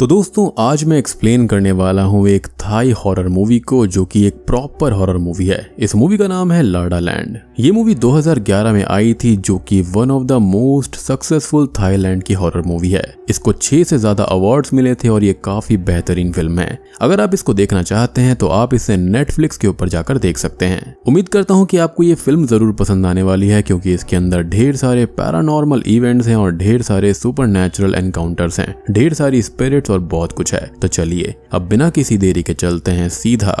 तो दोस्तों आज मैं एक्सप्लेन करने वाला हूँ एक थाई हॉरर मूवी को जो कि एक प्रॉपर हॉरर मूवी है इस मूवी का नाम है लाडा लैंड ये मूवी 2011 में आई थी जो कि one of the most successful Thailand की हॉरर मूवी है इसको छह से ज्यादा अवार्ड्स मिले थे और ये काफी बेहतरीन फिल्म है अगर आप इसको देखना चाहते हैं तो आप इसे नेटफ्लिक्स के ऊपर जाकर देख सकते हैं उम्मीद करता हूँ की आपको ये फिल्म जरूर पसंद आने वाली है क्योंकि इसके अंदर ढेर सारे पैरानॉर्मल इवेंट्स हैं और ढेर सारे सुपर नेचुरल एनकाउंटर्स हैं ढेर सारी स्पिरिट तो और बहुत कुछ है तो चलिए अब बिना किसी देरी के चलते हैं सीधा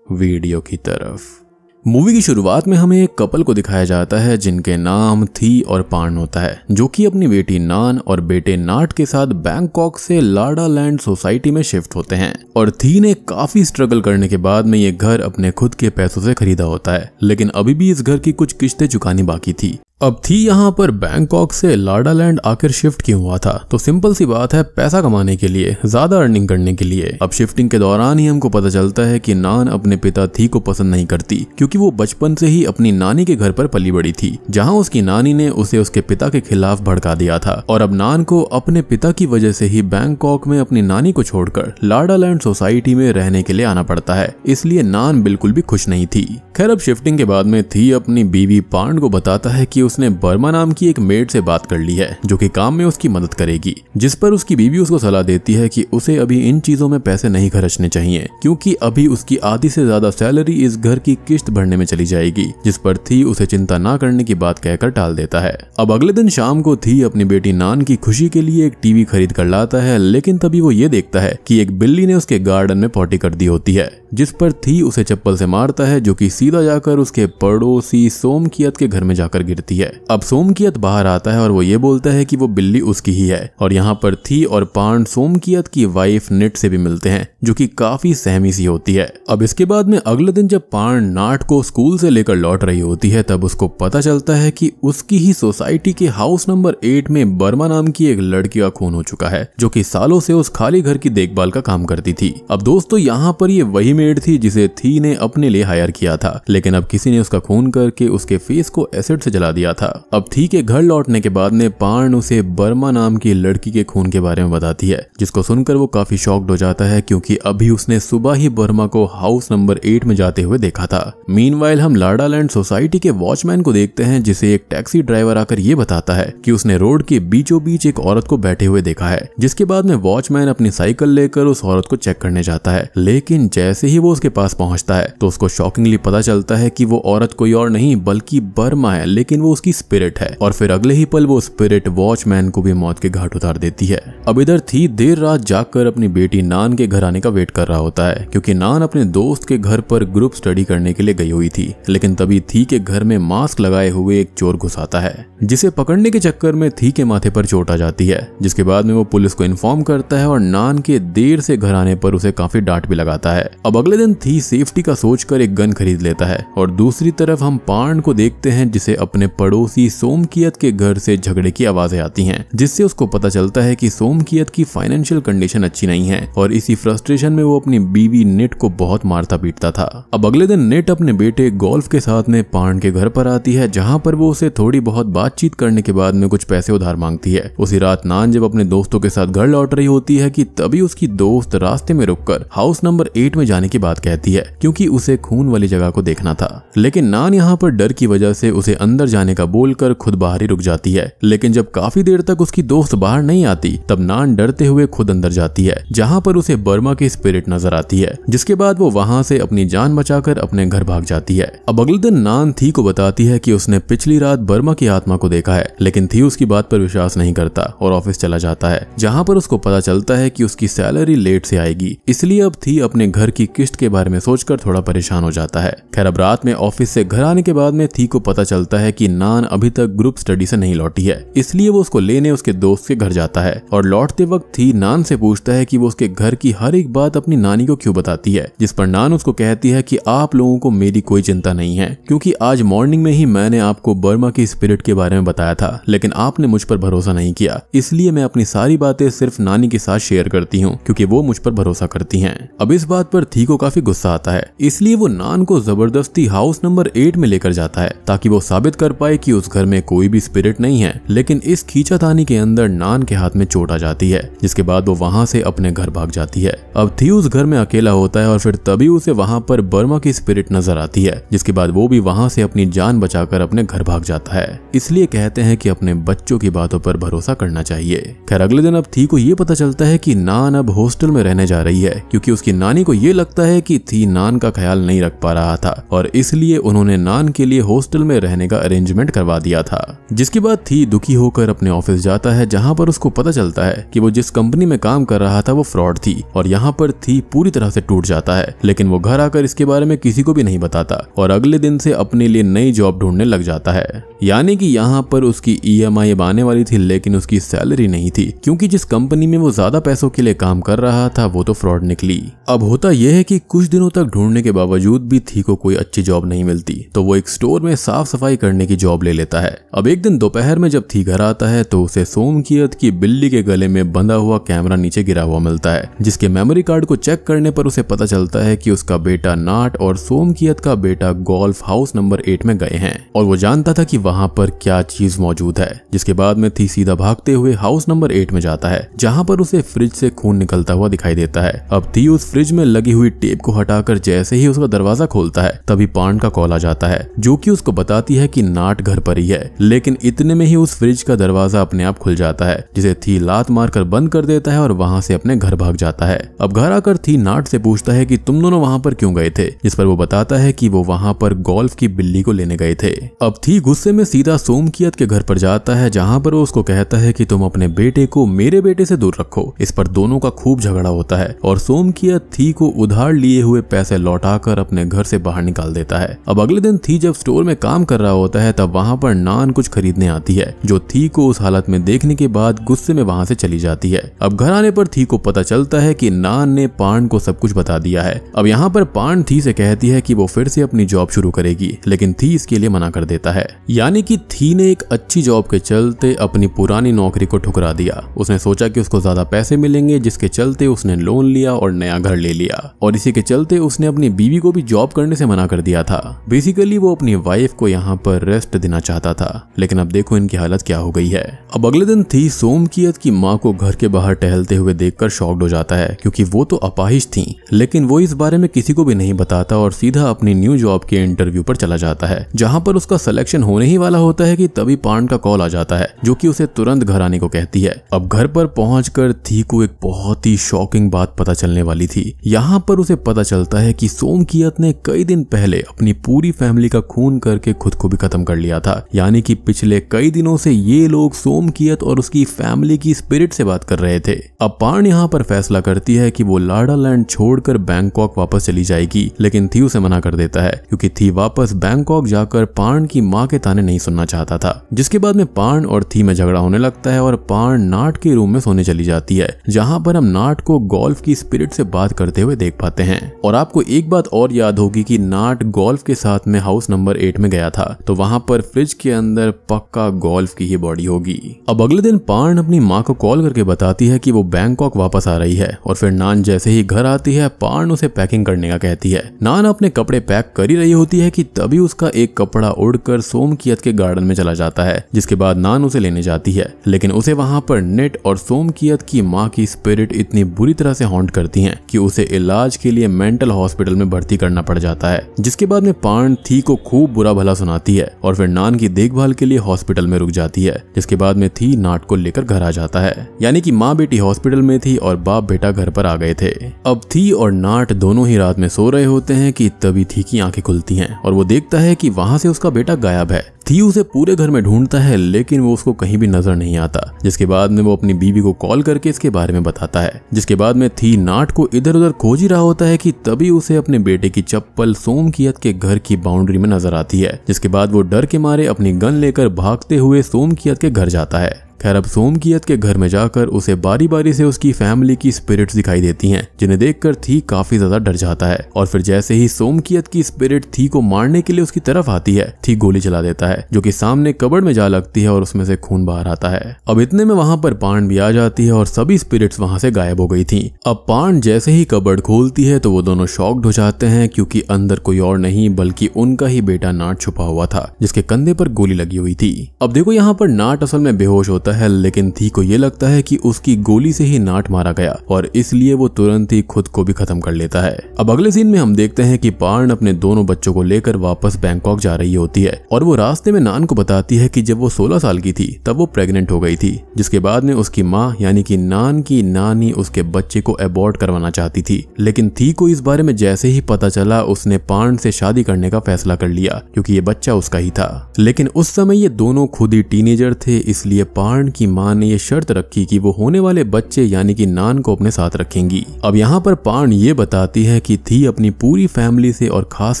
वीडियो की तरफ मूवी की शुरुआत में हमें एक कपल को दिखाया जाता है जिनके नाम थी और पान होता है जो कि अपनी बेटी नान और बेटे नाट के साथ बैंकॉक से लाडा लैंड सोसाइटी में शिफ्ट होते हैं और थी ने काफी स्ट्रगल करने के बाद में ये घर अपने खुद के पैसों से खरीदा होता है लेकिन अभी भी इस घर की कुछ किश्तें चुकानी बाकी थी अब थी यहाँ पर बैंकॉक से लाडालैंड आकर शिफ्ट क्यों हुआ था तो सिंपल सी बात है पैसा कमाने के लिए ज्यादा अर्निंग करने के लिए अब शिफ्टिंग के दौरान ही हमको पता चलता है कि नान अपने पिता थी को पसंद नहीं करती क्योंकि वो बचपन से ही अपनी नानी के घर पर पली बड़ी थी जहाँ उसकी नानी ने उसे उसके पिता के खिलाफ भड़का दिया था और अब नान को अपने पिता की वजह से ही बैंकॉक में अपनी नानी को छोड़कर लाडालैंड सोसाइटी में रहने के लिए आना पड़ता है इसलिए नान बिल्कुल भी खुश नहीं थी खैर अब शिफ्टिंग के बाद में थी अपनी बीवी पांड को बताता है की उसने बर्मा नाम की एक मेड से बात कर ली है जो कि काम में उसकी मदद करेगी जिस पर उसकी बीवी उसको सलाह देती है कि उसे अभी इन चीजों में पैसे नहीं खर्चने चाहिए क्योंकि अभी उसकी आधी से ज्यादा सैलरी इस घर की किश्त भरने में चली जाएगी जिस पर थी उसे चिंता न करने की बात कहकर टाल देता है अब अगले दिन शाम को थी अपनी बेटी नान की खुशी के लिए एक टीवी खरीद कर लाता है लेकिन तभी वो ये देखता है की एक बिल्ली ने उसके गार्डन में पॉटी कर दी होती है जिस पर थी उसे चप्पल से मारता है जो कि सीधा जाकर उसके पड़ोसी सोमकियत के घर में जाकर गिरती है है अब सोमकियत बाहर आता है और वो ये बोलता है कि वो बिल्ली उसकी ही है और यहाँ पर थी और पांड सोमकियत की वाइफ निट से भी मिलते हैं जो कि काफी सहमी सी होती है अब इसके बाद में अगले दिन जब पांड नाट को स्कूल से लेकर लौट रही होती है तब उसको पता चलता है कि उसकी ही सोसाइटी के हाउस नंबर एट में बर्मा नाम की एक लड़की का खून हो चुका है जो की सालों से उस खाली घर की देखभाल का काम करती थी अब दोस्तों यहाँ पर ये वही मेड थी जिसे थी ने अपने लिए हायर किया था लेकिन अब किसी ने उसका खून करके उसके फेस को एसिड से जला दिया गया था अब थी के घर लौटने के बाद पार्न उसे बर्मा नाम की लड़की के खून के बारे में बताती है जिसको सुनकर वो काफी शॉक्ड हो जाता है क्योंकि अभी उसने सुबह ही बर्मा को हाउस नंबर एट में जाते हुए देखा था मीन हम लाडालैंड सोसाइटी के वॉचमैन को देखते हैं जिसे एक टैक्सी ड्राइवर आकर ये बताता है की उसने रोड के बीचों बीच एक औरत को बैठे हुए देखा है जिसके बाद में वॉचमैन अपनी साइकिल लेकर उस औरत को चेक करने जाता है लेकिन जैसे ही वो उसके पास पहुंचता है तो उसको शॉकिंगली पता चलता है कि वो औरत कोई और नहीं बल्कि बर्मा है लेकिन वो उसकी स्पिरिट है और फिर अगले ही पल वो स्पिरिट वॉचमैन को भी मौत के घाट उतार देती है अब इधर थी देर रात जाकर अपनी बेटी नान के घर आने का वेट कर रहा होता है क्योंकि नान अपने दोस्त के घर पर ग्रुप स्टडी करने के लिए गई हुई थी लेकिन तभी थी के घर में मास्क लगाए हुए एक चोर घुस आता है जिसे पकड़ने के चक्कर में थी के माथे पर चोट आ जाती है जिसके बाद में वो पुलिस को इन्फॉर्म करता है और नान के देर से घर आने पर उसे काफी डांट भी लगाता है अब अगले दिन थी सेफ्टी का सोचकर एक गन खरीद लेता है और दूसरी तरफ हम पांड को देखते हैं जिसे अपने पड़ोसी सोमकियत के घर से झगड़े की आवाजें आती हैं जिससे उसको पता चलता है कि सोमकियत की फाइनेंशियल कंडीशन अच्छी नहीं है और इसी फ्रस्ट्रेशन में वो अपनी बीवी नेट को बहुत मारता पीटता था अब अगले दिन नेट अपने बेटे गोल्फ के साथ में पांड के घर पर आती है जहाँ पर वो उसे थोड़ी बहुत बातचीत करने के बाद में कुछ पैसे उधार मांगती है उसी रात नान जब अपने दोस्तों के साथ घर लौट रही होती है की तभी उसकी दोस्त रास्ते में रुक हाउस नंबर एट में जाने की बात कहती है क्यूँकी उसे खून वाली जगह को देखना था लेकिन नान यहाँ पर डर की वजह से उसे अंदर जाने जाने का बोलकर खुद बाहर ही रुक जाती है लेकिन जब काफी देर तक उसकी दोस्त बाहर नहीं आती तब नान डरते हुए खुद अंदर जाती है जहाँ पर उसे बर्मा की स्पिरिट नजर आती है जिसके बाद वो वहाँ से अपनी जान बचा अपने घर भाग जाती है अब अगले दिन नान थी को बताती है की उसने पिछली रात बर्मा की आत्मा को देखा है लेकिन थी उसकी बात पर विश्वास नहीं करता और ऑफिस चला जाता है जहाँ पर उसको पता चलता है की उसकी सैलरी लेट से आएगी इसलिए अब थी अपने घर की किस्त के बारे में सोचकर थोड़ा परेशान हो जाता है खैर अब रात में ऑफिस से घर आने के बाद में थी को पता चलता है की हनान अभी तक ग्रुप स्टडी से नहीं लौटी है इसलिए वो उसको लेने उसके दोस्त के घर जाता है और लौटते वक्त ही नान से पूछता है कि वो उसके घर की हर एक बात अपनी नानी को क्यों बताती है जिस पर नान उसको कहती है कि आप लोगों को मेरी कोई चिंता नहीं है क्योंकि आज मॉर्निंग में ही मैंने आपको बर्मा की स्पिरिट के बारे में बताया था लेकिन आपने मुझ पर भरोसा नहीं किया इसलिए मैं अपनी सारी बातें सिर्फ नानी के साथ शेयर करती हूँ क्योंकि वो मुझ पर भरोसा करती है अब इस बात पर थी को काफी गुस्सा आता है इसलिए वो नान को जबरदस्ती हाउस नंबर एट में लेकर जाता है ताकि वो साबित कर पाए है कि उस घर में कोई भी स्पिरिट नहीं है लेकिन इस खींचातानी के अंदर नान के हाथ में चोट आ जाती है जिसके बाद वो वहां से अपने घर भाग जाती है अब थी उस घर में अकेला होता है और फिर तभी उसे वहां पर बर्मा की स्पिरिट नजर आती है जिसके बाद वो भी वहां से अपनी जान बचाकर अपने घर भाग जाता है इसलिए कहते हैं कि अपने बच्चों की बातों पर भरोसा करना चाहिए खैर अगले दिन अब थी को ये पता चलता है कि नान अब हॉस्टल में रहने जा रही है क्योंकि उसकी नानी को ये लगता है कि थी नान का ख्याल नहीं रख पा रहा था और इसलिए उन्होंने नान के लिए हॉस्टल में रहने का अरेंजमेंट ट्रीटमेंट करवा दिया था जिसके बाद थी दुखी होकर अपने ऑफिस जाता है जहाँ पर उसको पता चलता है कि वो जिस कंपनी में काम कर रहा था वो फ्रॉड थी और यहाँ पर थी पूरी तरह से टूट जाता है लेकिन वो घर आकर इसके बारे में किसी को भी नहीं बताता और अगले दिन से अपने लिए नई जॉब ढूंढने लग जाता है यानी कि यहाँ पर उसकी ई e एम आने वाली थी लेकिन उसकी सैलरी नहीं थी क्योंकि जिस कंपनी में वो ज्यादा पैसों के लिए काम कर रहा था वो तो फ्रॉड निकली अब होता यह है कि कुछ दिनों तक ढूंढने के बावजूद भी थी को कोई अच्छी जॉब नहीं मिलती तो वो एक स्टोर में साफ सफाई करने की जॉब जॉब ले लेता है अब एक दिन दोपहर में जब थी घर आता है तो उसे सोम कियत की बिल्ली के गले में बंधा हुआ कैमरा नीचे गिरा हुआ मिलता है जिसके मेमोरी कार्ड को चेक करने पर उसे पता चलता है कि उसका बेटा नाट और कियत का बेटा गोल्फ हाउस नंबर एट में गए हैं और वो जानता था कि वहां पर क्या चीज मौजूद है जिसके बाद में थी सीधा भागते हुए हाउस नंबर एट में जाता है जहां पर उसे फ्रिज से खून निकलता हुआ दिखाई देता है अब थी उस फ्रिज में लगी हुई टेप को हटाकर जैसे ही उसका दरवाजा खोलता है तभी पांड का कॉल आ जाता है जो कि उसको बताती है कि नाट घर पर ही है लेकिन इतने में ही उस फ्रिज का दरवाजा अपने आप खुल जाता है जिसे थी लात मारकर बंद कर देता है और वहाँ से अपने घर भाग जाता है अब घर आकर थी नाट से पूछता है कि तुम दोनों वहाँ पर क्यों गए थे जिस पर वो बताता है कि वो वहाँ पर गोल्फ की बिल्ली को लेने गए थे अब थी गुस्से में सीधा सोमकियत के घर पर जाता है जहाँ पर वो उसको कहता है कि तुम अपने बेटे को मेरे बेटे से दूर रखो इस पर दोनों का खूब झगड़ा होता है और सोमकियत थी को उधार लिए हुए पैसे लौटाकर अपने घर से बाहर निकाल देता है अब अगले दिन थी जब स्टोर में काम कर रहा होता है तब वहाँ पर नान कुछ खरीदने आती है जो थी को उस हालत में देखने के बाद गुस्से में वहाँ से चली जाती है अब घर आने पर थी को पता चलता है कि नान ने पान को सब कुछ बता दिया है अब यहाँ पर पान थी से कहती है कि वो फिर से अपनी जॉब शुरू करेगी लेकिन थी इसके लिए मना कर देता है यानी कि थी ने एक अच्छी जॉब के चलते अपनी पुरानी नौकरी को ठुकरा दिया उसने सोचा कि उसको ज्यादा पैसे मिलेंगे जिसके चलते उसने लोन लिया और नया घर ले लिया और इसी के चलते उसने अपनी बीवी को भी जॉब करने से मना कर दिया था बेसिकली वो अपनी वाइफ को यहाँ पर रेस्ट गिफ्ट देना चाहता था लेकिन अब देखो इनकी हालत क्या हो गई है अब अगले दिन थी सोमकियत की माँ को घर के बाहर टहलते हुए देखकर शॉक्ड हो जाता है क्योंकि वो तो अपाहिश थी लेकिन वो इस बारे में किसी को भी नहीं बताता और सीधा अपनी न्यू जॉब के इंटरव्यू पर चला जाता है जहाँ पर उसका सिलेक्शन होने ही वाला होता है की तभी पांड का कॉल आ जाता है जो की उसे तुरंत घर आने को कहती है अब घर पर पहुंच थी को एक बहुत ही शॉकिंग बात पता चलने वाली थी यहाँ पर उसे पता चलता है की सोमकियत ने कई दिन पहले अपनी पूरी फैमिली का खून करके खुद को भी खत्म कर पकड़ लिया था यानी कि पिछले कई दिनों से ये लोग सोमकियत और उसकी फैमिली की स्पिरिट से बात कर रहे थे अब पार्न यहाँ पर फैसला करती है कि वो लाडा लैंड छोड़कर बैंकॉक वापस चली जाएगी लेकिन थी उसे मना कर देता है क्योंकि थी वापस बैंकॉक जाकर पार्न की माँ के ताने नहीं सुनना चाहता था जिसके बाद में पार्न और थी में झगड़ा होने लगता है और पार्न नाट के रूम में सोने चली जाती है जहाँ पर हम नाट को गोल्फ की स्पिरिट से बात करते हुए देख पाते हैं और आपको एक बात और याद होगी कि नाट गोल्फ के साथ में हाउस नंबर एट में गया था तो वहाँ पर पर फ्रिज के अंदर पक्का गोल्फ की ही बॉडी होगी अब अगले दिन पार्न अपनी माँ को कॉल करके बताती है कि वो बैंकॉक वापस आ रही है और फिर नान जैसे ही घर आती है पार्न उसे पैकिंग करने का कहती है नान अपने कपड़े पैक कर ही रही होती है कि तभी उसका एक कपड़ा उड़कर सोमकियत के गार्डन में चला जाता है जिसके बाद नान उसे लेने जाती है लेकिन उसे वहाँ पर नेट और सोमकियत की माँ की स्पिरिट इतनी बुरी तरह से हॉन्ट करती है कि उसे इलाज के लिए मेंटल हॉस्पिटल में भर्ती करना पड़ जाता है जिसके बाद में पार्न थी को खूब बुरा भला सुनाती है और फिर नान की देखभाल के लिए हॉस्पिटल में रुक जाती है जिसके बाद में थी नाट को लेकर घर आ जाता है यानी कि माँ बेटी हॉस्पिटल में थी और बाप बेटा घर पर आ गए थे अब थी और नाट दोनों ही रात में सो रहे होते हैं कि तभी थी की आंखें खुलती हैं और वो देखता है कि वहां से उसका बेटा गायब है थी उसे पूरे घर में ढूंढता है लेकिन वो उसको कहीं भी नजर नहीं आता जिसके बाद में वो अपनी बीवी को कॉल करके इसके बारे में बताता है जिसके बाद में थी नाट को इधर उधर खोज ही रहा होता है कि तभी उसे अपने बेटे की चप्पल सोमकियत के घर की बाउंड्री में नजर आती है जिसके बाद वो डर के मारे अपनी गन लेकर भागते हुए सोम कियत के घर जाता है खैर अब सोमकियत के घर में जाकर उसे बारी बारी से उसकी फैमिली की स्पिरिट्स दिखाई देती हैं जिन्हें देखकर थी काफी ज्यादा डर जाता है और फिर जैसे ही सोमकियत की स्पिरिट थी को मारने के लिए उसकी तरफ आती है थी गोली चला देता है जो की सामने कबड़ में जा लगती है और उसमें से खून बाहर आता है अब इतने में वहां पर पान भी आ जाती है और सभी स्पिरिट्स वहां से गायब हो गई थी अब पान जैसे ही कबड़ खोलती है तो वो दोनों शॉक्ड हो जाते हैं क्योंकि अंदर कोई और नहीं बल्कि उनका ही बेटा नाट छुपा हुआ था जिसके कंधे पर गोली लगी हुई थी अब देखो यहाँ पर नाट असल में बेहोश होता जाता है लेकिन धी को ये लगता है कि उसकी गोली से ही नाट मारा गया और इसलिए वो तुरंत ही खुद को भी खत्म कर लेता है अब अगले सीन में हम देखते हैं कि पार्न अपने दोनों बच्चों को लेकर वापस बैंकॉक जा रही होती है और वो रास्ते में नान को बताती है की जब वो सोलह साल की थी तब वो प्रेगनेंट हो गई थी जिसके बाद में उसकी माँ यानी की नान की नानी उसके बच्चे को अबॉर्ड करवाना चाहती थी लेकिन थी को इस बारे में जैसे ही पता चला उसने पार्न से शादी करने का फैसला कर लिया क्योंकि ये बच्चा उसका ही था लेकिन उस समय ये दोनों खुद ही टीनेजर थे इसलिए पांड बार्न की मां ने यह शर्त रखी कि वो होने वाले बच्चे यानी कि नान को अपने साथ रखेंगी अब यहाँ पर पाण ये बताती है कि थी अपनी पूरी फैमिली से और खास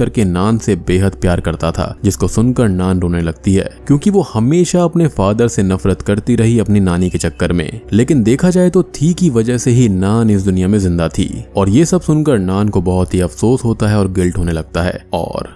करके नान से बेहद प्यार करता था जिसको सुनकर नान रोने लगती है क्योंकि वो हमेशा अपने फादर से नफरत करती रही अपनी नानी के चक्कर में लेकिन देखा जाए तो थी की वजह से ही नान इस दुनिया में जिंदा थी और ये सब सुनकर नान को बहुत ही अफसोस होता है और गिल्ट होने लगता है और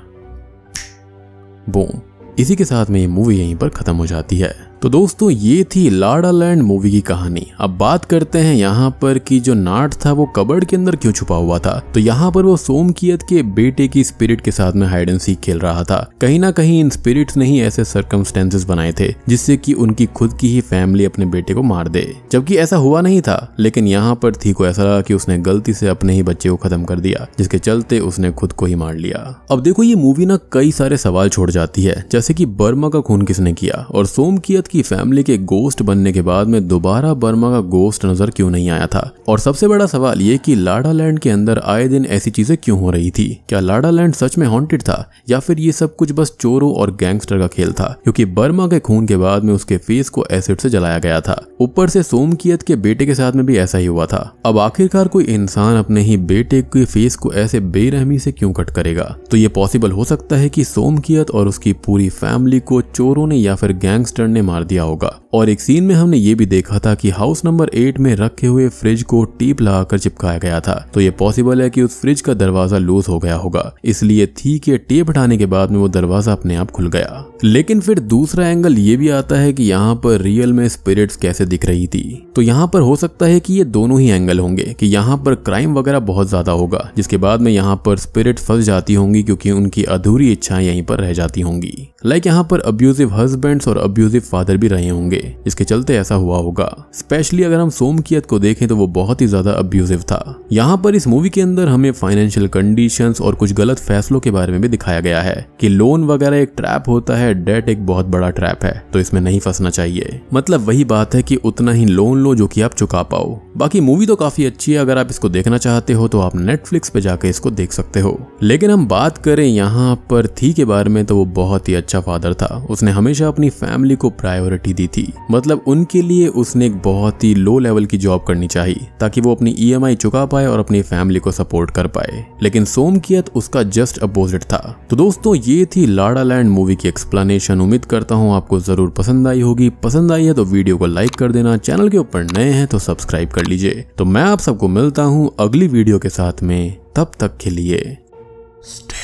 बूम इसी के साथ में ये मूवी यहीं पर खत्म हो जाती है तो दोस्तों ये थी लाडा लैंड मूवी की कहानी अब बात करते हैं यहाँ पर कि जो नाट था वो कबर्ड के अंदर क्यों छुपा हुआ था तो यहाँ पर वो सोमकियत के बेटे की स्पिरिट के साथ में हाइड एंड सीख खेल रहा था कहीं ना कहीं इन स्पिरिट्स ने ही ऐसे सर्कमस्टेंसेस बनाए थे जिससे कि उनकी खुद की ही फैमिली अपने बेटे को मार दे जबकि ऐसा हुआ नहीं था लेकिन यहाँ पर थी को ऐसा लगा की उसने गलती से अपने ही बच्चे को खत्म कर दिया जिसके चलते उसने खुद को ही मार लिया अब देखो ये मूवी ना कई सारे सवाल छोड़ जाती है जैसे की बर्मा का खून किसने किया और सोमकियत की फैमिली के गोस्ट बनने के बाद में दोबारा बर्मा का गोस्ट नजर क्यों नहीं आया था और सबसे बड़ा सवाल ये कि लाडा लैंड के अंदर आए दिन ऐसी चीजें क्यों हो रही थी क्या लाडा लैंड सच में हॉन्टेड था या फिर ये सब कुछ बस चोरों और गैंगस्टर का खेल था क्योंकि बर्मा के खून के बाद में उसके फेस को एसिड से जलाया गया था ऊपर से सोमकियत के बेटे के साथ में भी ऐसा ही हुआ था अब आखिरकार कोई इंसान अपने ही बेटे के फेस को ऐसे बेरहमी से क्यों कट करेगा तो ये पॉसिबल हो सकता है कि सोमकियत और उसकी पूरी फैमिली को चोरों ने या फिर गैंगस्टर ने मार मार दिया होगा और एक सीन में हमने ये भी देखा था कि हाउस नंबर एट में रखे हुए फ्रिज को टीप लगाकर चिपकाया गया था तो ये पॉसिबल है कि उस फ्रिज का दरवाजा लूज हो गया होगा इसलिए थी के टेप हटाने के बाद में वो दरवाजा अपने आप खुल गया लेकिन फिर दूसरा एंगल ये भी आता है कि यहाँ पर रियल में स्पिरिट्स कैसे दिख रही थी तो यहाँ पर हो सकता है कि ये दोनों ही एंगल होंगे कि यहाँ पर क्राइम वगैरह बहुत ज़्यादा होगा जिसके बाद में यहाँ पर स्पिरिट फंस जाती होंगी क्योंकि उनकी अधूरी इच्छाएं यहीं पर रह जाती होंगी लाइक यहाँ पर अब्यूजिव हस्बैंड्स और अब्यूजिव फादर भी रहे होंगे जिसके चलते ऐसा हुआ होगा स्पेशली अगर हम सोमकियत को देखें तो वो बहुत ही ज्यादा अब्यूजिव था यहाँ पर इस मूवी के अंदर हमें फाइनेंशियल कंडीशन और कुछ गलत फैसलों के बारे में भी दिखाया गया है कि लोन वगैरह एक ट्रैप होता है है डेट एक बहुत बड़ा ट्रैप है तो इसमें नहीं फंसना चाहिए मतलब वही बात है कि उतना ही लोन लो जो कि आप चुका पाओ बाकी मूवी तो काफी अच्छी है अगर आप इसको देखना चाहते हो तो आप नेटफ्लिक्स पे जाकर इसको देख सकते हो लेकिन हम बात करें यहाँ पर थी के बारे में तो वो बहुत ही अच्छा फादर था उसने हमेशा अपनी फैमिली को प्रायोरिटी दी थी मतलब उनके लिए उसने एक बहुत ही लो लेवल की जॉब करनी चाहिए ताकि वो अपनी ई e चुका पाए और अपनी फैमिली को सपोर्ट कर पाए लेकिन सोमकियत उसका जस्ट अपोजिट था तो दोस्तों ये थी लाड़ा लैंड मूवी की एक्सप्लेन एक्सप्लेनेशन उम्मीद करता हूँ आपको ज़रूर पसंद आई होगी पसंद आई है तो वीडियो को लाइक कर देना चैनल के ऊपर नए हैं तो सब्सक्राइब कर लीजिए तो मैं आप सबको मिलता हूँ अगली वीडियो के साथ में तब तक के लिए